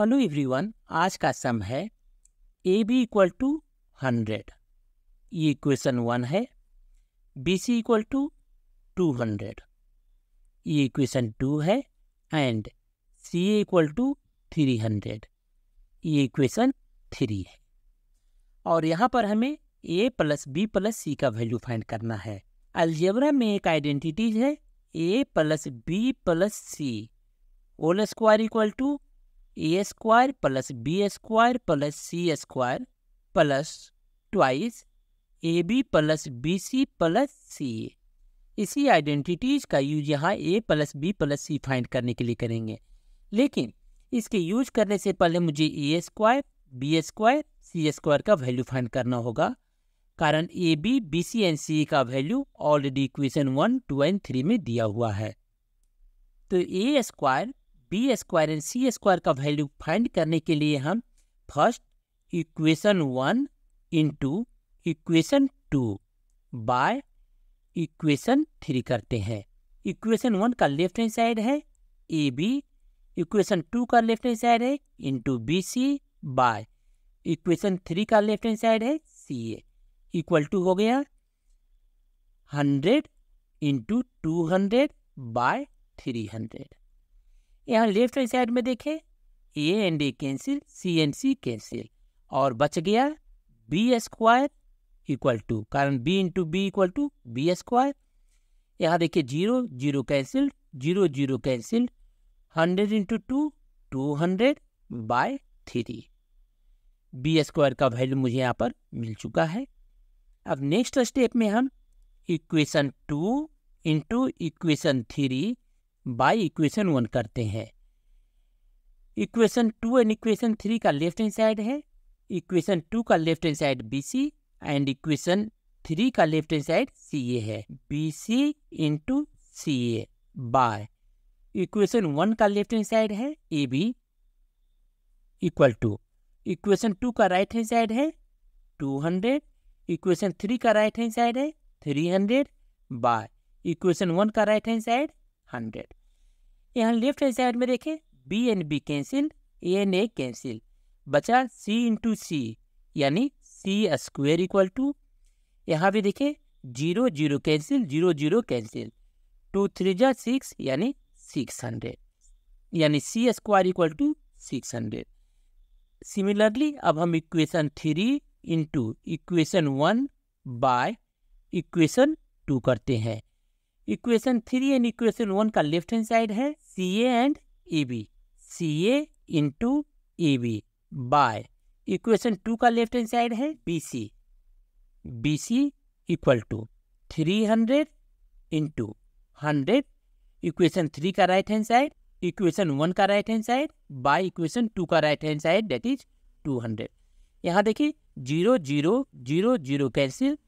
hello everyone आज का sum है A B equal to hundred ये इक्वेशन वन है B C equal to two hundred ये इक्वेशन टू है and C A equal to three hundred ये equation three है और यहाँ पर हमें A plus B plus C का वैल्यू फाइंड करना है अल्जेबरा में एक आइडेंटिटीज है A plus B plus C whole square equal to A square plus B square plus C square plus twice A B plus B C plus C A इसी identities का use यहाँ A plus B plus C find करने के लिए करेंगे लेकिन इसके use करने से पहले मुझे A square B square C square का वैल्यू फाइंड करना होगा कारण A B B C and C का value already equation one two and three में दिया हुआ है तो A square B square and C square का वैल्यू फाइंड करने के लिए हम first equation one into equation two by equation three करते हैं इक्वेशन वन का लेफ्ट हैंड साइड है ए बी इक्वेशन टू का लेफ्ट हैंड साइड है into B C by equation three का लेफ्ट हैंड साइड है सी ए इक्वल टू हो गया hundred into two hundred by three hundred यहाँ left hand side में देखें A and A cancel C and C cancel और बच गया बी स्क्वायर इक्वल टू कारण B into B equal to B square यहाँ देखिए zero zero cancel zero zero cancel hundred into to two hundred by three B square का value मुझे यहाँ पर मिल चुका है अब नेक्स्ट स्टेप में हम equation two into equation three by equation one करते हैं equation two and equation three का लेफ्ट हैंड साइड है इक्वेशन टू का left hand side B C and equation three का left hand side C A है B C into C A by equation one का left hand side है A B equal to equation two का right hand side है two hundred equation three का right hand side है three hundred by equation one का right hand side hundred यहाँ left hand side में देखें B and B cancel A and A cancel बचा C into सी यानी C square equal to यहाँ भी देखें zero zero cancel zero zero cancel two three जा सिक्स यानी सिक्स हंड्रेड यानी C square equal to six hundred similarly अब हम equation three into equation one by equation two करते हैं equation three and equation one का left hand side है C A and A B C A into A B by equation two का left hand side है B C B C equal to three hundred into hundred equation three का right hand side equation one का right hand side by equation two का right hand side that is two hundred यहाँ देखिए zero zero zero zero cancel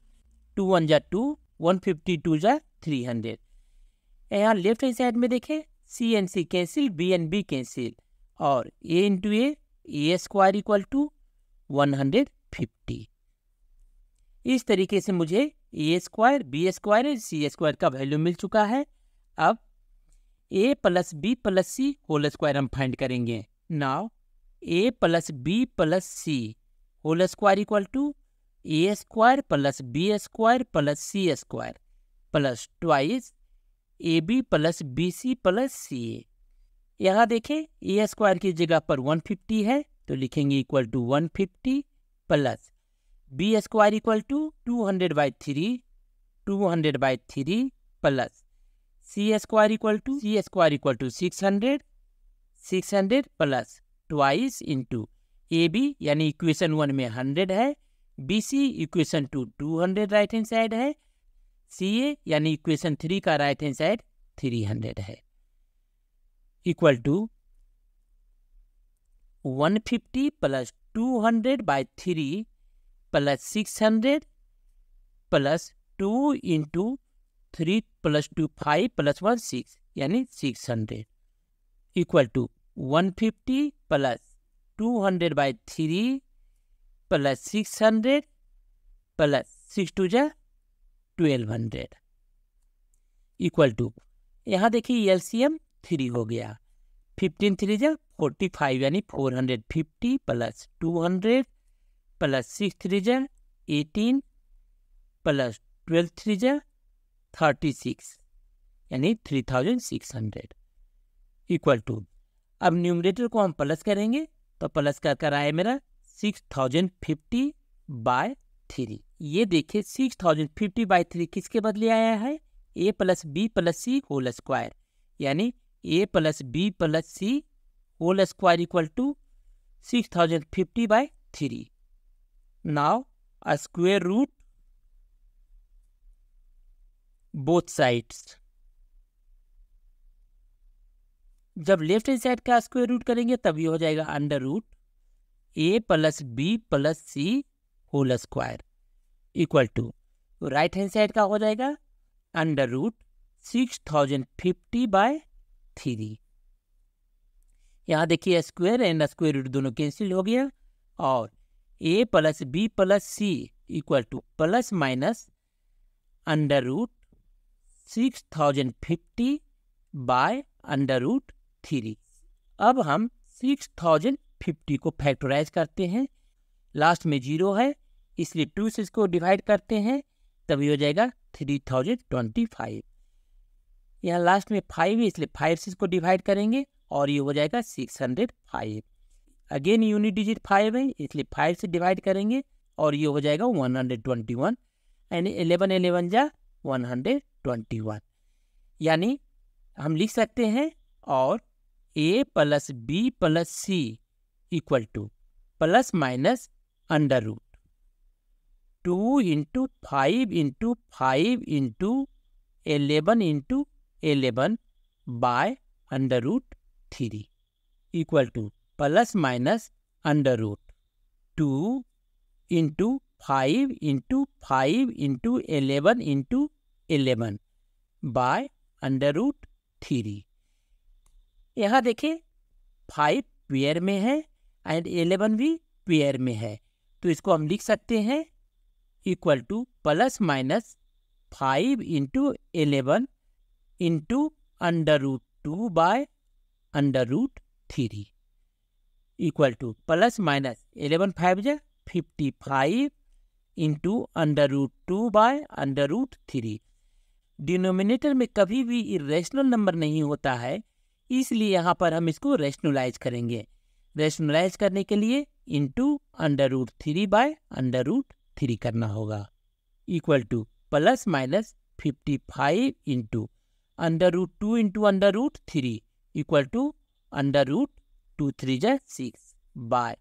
two one जा two one fifty two जा three hundred यहाँ left hand side में देखें C and C cancel B and B cancel और A into A A square equal to one hundred fifty इस तरीके से मुझे A square B square and C square का वैल्यू मिल चुका है अब A plus B plus C whole square हम फाइंड करेंगे now A plus B plus C whole square equal to A square plus B square plus C square plus twice A B plus B C plus C A यहाँ देखें ए square की जगह पर 150 है तो लिखेंगे equal to 150 plus B square equal to two hundred by three two hundred by three plus C square equal to C square equal to six hundred six hundred plus twice into A B यानी equation one में hundred है B C equation two two hundred right hand side है C A यानी equation three का right hand side three hundred है equal to one fifty plus two hundred by three plus six hundred plus two into three plus two five plus one six यानी six hundred equal to one fifty plus two hundred by three plus six hundred plus six two जा twelve hundred equal to यहाँ देखिए L C M three हो गया fifteen three जै forty five यानी four hundred fifty plus two hundred plus six three जै eighteen plus twelve three जै thirty six यानी three thousand six hundred equal to अब न्यूमरेटर को हम प्लस करेंगे तो प्लस कर कर आए मेरा six thousand fifty by three ये देखिए six thousand fifty by three किसके बदले आया है A plus B plus C whole square यानी A plus B plus C whole square equal to six thousand fifty by three now square root both sides जब left hand side का square root करेंगे तब ये हो जाएगा under root A plus B plus C whole square equal to right hand side का हो जाएगा under root six thousand fifty by three यहाँ देखिए स्क्वायर एंड स्क्वायर रूट दोनों कैंसिल हो गया और A plus B plus C equal to plus minus under root six thousand fifty by under root three अब हम सिक्स थाउजेंड फिफ्टी को factorise करते हैं लास्ट में जीरो है इसलिए टू से इसको डिवाइड करते हैं तभी हो जाएगा थ्री थाउजेंड ट्वेंटी फाइव यहाँ लास्ट में फाइव है इसलिए फाइव से इसको डिवाइड करेंगे और ये हो जाएगा six hundred five again unit digit five है इसलिए फाइव से डिवाइड करेंगे और ये हो जाएगा वन हंड्रेड ट्वेंटी वन यानी एलेवन एलेवन जा वन हंड्रेड ट्वेंटी वन यानी हम लिख सकते हैं और A plus B plus C equal to plus minus under root two into five into five into eleven into eleven by under root three equal to plus minus under root two into five into five into eleven into eleven by under root three यहाँ देखिए five pair में है and eleven भी pair में है तो इसको हम लिख सकते हैं equal to plus minus five into eleven into under root two by under root three equal to plus minus eleven five जे fifty five into under root two by under root three denominator में कभी भी irrational number नहीं होता है इसलिए यहाँ पर हम इसको रेशनलाइज करेंगे रेशनलाइज करने के लिए into under root three by under root three करना होगा equal to plus minus fifty five into under root two into under root three equal to under root two three जै six by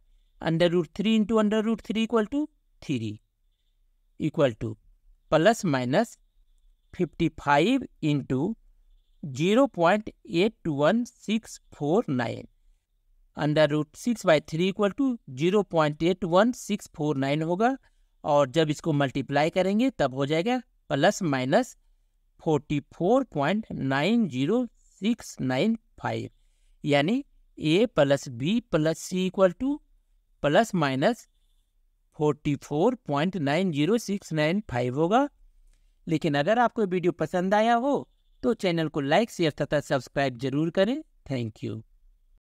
under root three into under root three equal to three equal to plus minus fifty five into zero point eight two one six four nine under root six by three equal to zero point eight one six four nine होगा और जब इसको multiply करेंगे तब हो जाएगा plus minus forty four point nine zero six nine five यानी A plus B plus C equal to plus minus forty four point nine zero six nine five होगा लेकिन अगर आपको वीडियो पसंद आया हो तो चैनल को लाइक शेयर तथा सब्सक्राइब जरूर करें थैंक यू